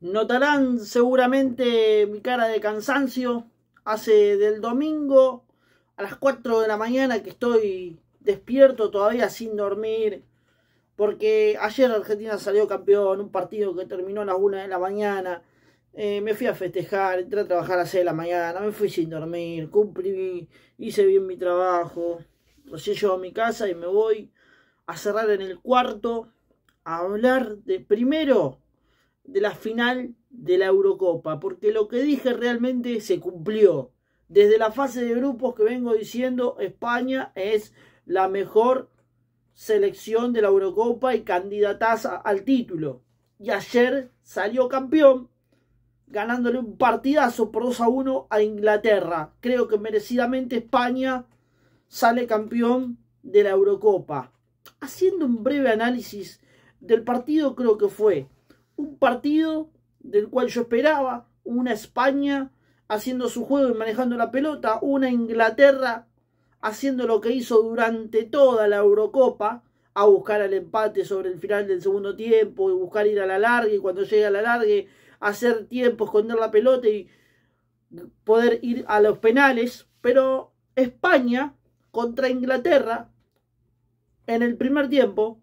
Notarán seguramente mi cara de cansancio. Hace del domingo a las 4 de la mañana que estoy despierto todavía sin dormir. Porque ayer Argentina salió campeón, un partido que terminó a las 1 de la mañana. Eh, me fui a festejar, entré a trabajar a las 6 de la mañana, me fui sin dormir, cumplí, hice bien mi trabajo. Entonces a mi casa y me voy a cerrar en el cuarto a hablar de primero de la final de la Eurocopa, porque lo que dije realmente se cumplió. Desde la fase de grupos que vengo diciendo, España es la mejor selección de la Eurocopa y candidatas al título. Y ayer salió campeón, ganándole un partidazo por 2 a 1 a Inglaterra. Creo que merecidamente España sale campeón de la Eurocopa. Haciendo un breve análisis del partido, creo que fue un partido del cual yo esperaba, una España haciendo su juego y manejando la pelota, una Inglaterra haciendo lo que hizo durante toda la Eurocopa, a buscar el empate sobre el final del segundo tiempo y buscar ir a la larga y cuando llegue a la larga hacer tiempo, esconder la pelota y poder ir a los penales, pero España contra Inglaterra en el primer tiempo,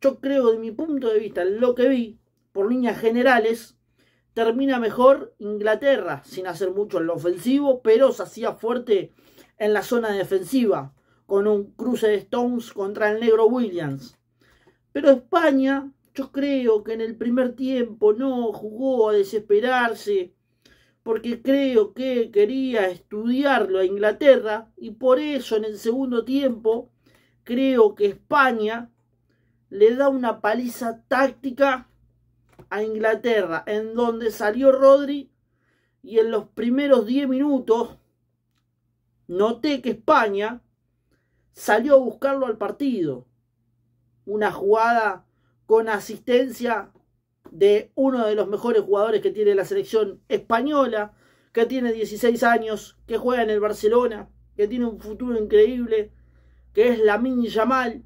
yo creo de mi punto de vista, lo que vi, por líneas generales, termina mejor Inglaterra, sin hacer mucho en lo ofensivo, pero se hacía fuerte en la zona defensiva, con un cruce de Stones contra el negro Williams. Pero España, yo creo que en el primer tiempo no jugó a desesperarse, porque creo que quería estudiarlo a Inglaterra, y por eso en el segundo tiempo creo que España le da una paliza táctica a Inglaterra, en donde salió Rodri y en los primeros 10 minutos noté que España salió a buscarlo al partido. Una jugada con asistencia de uno de los mejores jugadores que tiene la selección española, que tiene 16 años, que juega en el Barcelona, que tiene un futuro increíble, que es Lamin Yamal,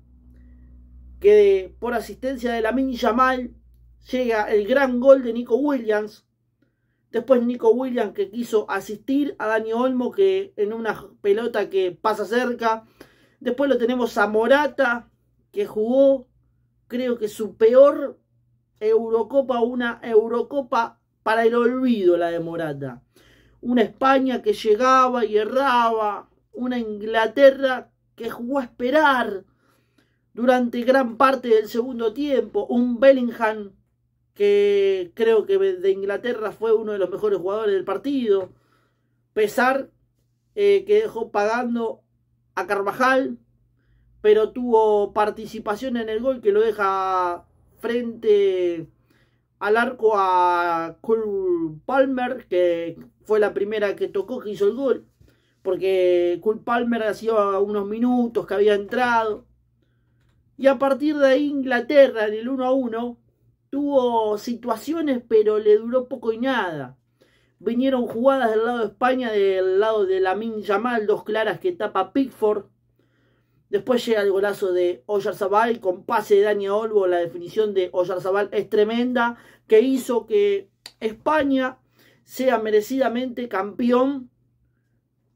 que por asistencia de Lamin Yamal llega el gran gol de Nico Williams. Después Nico Williams que quiso asistir a Dani Olmo que en una pelota que pasa cerca. Después lo tenemos a Morata que jugó creo que su peor Eurocopa, una Eurocopa para el olvido la de Morata. Una España que llegaba y erraba, una Inglaterra que jugó a esperar durante gran parte del segundo tiempo, un Bellingham que creo que de Inglaterra fue uno de los mejores jugadores del partido. Pesar eh, que dejó pagando a Carvajal, pero tuvo participación en el gol que lo deja frente al arco a Cole Palmer, que fue la primera que tocó que hizo el gol, porque Cole Palmer hacía unos minutos que había entrado. Y a partir de ahí Inglaterra en el 1 a 1 tuvo situaciones, pero le duró poco y nada. Vinieron jugadas del lado de España, del lado de Lamin Yamal, dos claras que tapa Pickford. Después llega el golazo de Oyarzabal con pase de Dani Olvo. La definición de Oyarzabal es tremenda, que hizo que España sea merecidamente campeón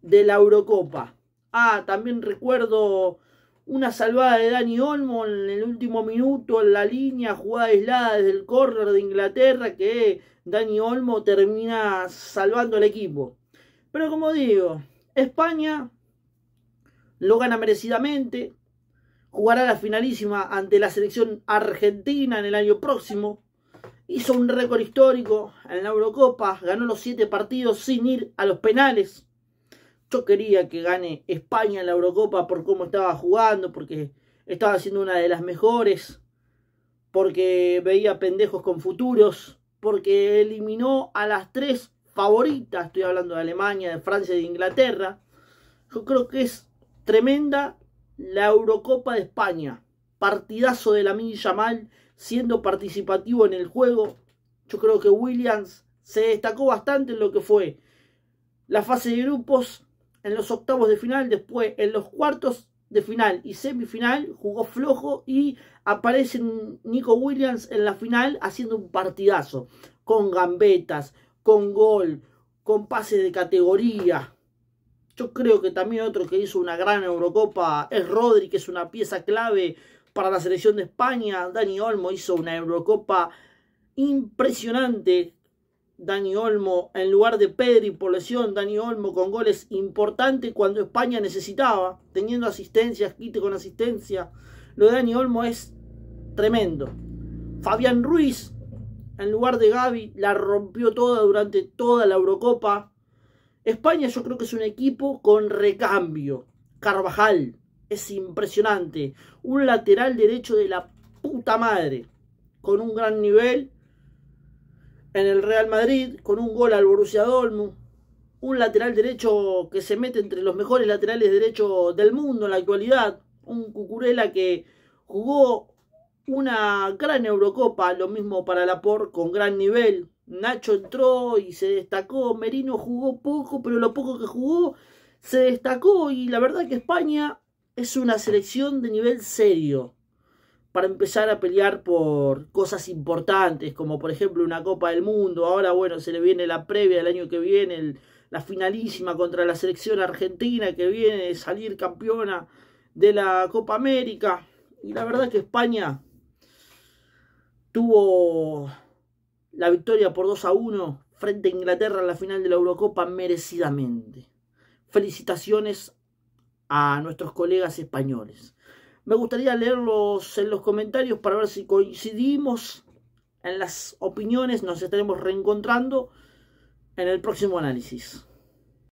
de la Eurocopa. Ah, también recuerdo una salvada de Dani Olmo en el último minuto en la línea, jugada aislada desde el córner de Inglaterra que Dani Olmo termina salvando al equipo. Pero como digo, España lo gana merecidamente, jugará la finalísima ante la selección argentina en el año próximo. Hizo un récord histórico en la Eurocopa, ganó los siete partidos sin ir a los penales yo quería que gane España en la Eurocopa por cómo estaba jugando, porque estaba siendo una de las mejores, porque veía pendejos con futuros, porque eliminó a las tres favoritas, estoy hablando de Alemania, de Francia y de Inglaterra. Yo creo que es tremenda la Eurocopa de España. Partidazo de la milla mal, siendo participativo en el juego. Yo creo que Williams se destacó bastante en lo que fue la fase de grupos en los octavos de final, después en los cuartos de final y semifinal, jugó flojo y aparece Nico Williams en la final haciendo un partidazo, con gambetas, con gol, con pases de categoría. Yo creo que también otro que hizo una gran Eurocopa es Rodri, que es una pieza clave para la selección de España. Dani Olmo hizo una Eurocopa impresionante Dani Olmo en lugar de Pedri por lesión, Dani Olmo con goles importantes cuando España necesitaba, teniendo asistencias, quite con asistencia. Lo de Dani Olmo es tremendo. Fabián Ruiz en lugar de Gaby la rompió toda durante toda la Eurocopa. España yo creo que es un equipo con recambio. Carvajal es impresionante, un lateral derecho de la puta madre, con un gran nivel en el Real Madrid con un gol al Borussia Dortmund, un lateral derecho que se mete entre los mejores laterales derechos del mundo en la actualidad, un Cucurella que jugó una gran Eurocopa, lo mismo para la por con gran nivel. Nacho entró y se destacó, Merino jugó poco, pero lo poco que jugó se destacó y la verdad que España es una selección de nivel serio para empezar a pelear por cosas importantes, como por ejemplo una Copa del Mundo. Ahora, bueno, se le viene la previa del año que viene, la finalísima contra la selección argentina que viene de salir campeona de la Copa América. Y la verdad que España tuvo la victoria por 2 a 1 frente a Inglaterra en la final de la Eurocopa merecidamente. Felicitaciones a nuestros colegas españoles. Me gustaría leerlos en los comentarios para ver si coincidimos en las opiniones. Nos estaremos reencontrando en el próximo análisis.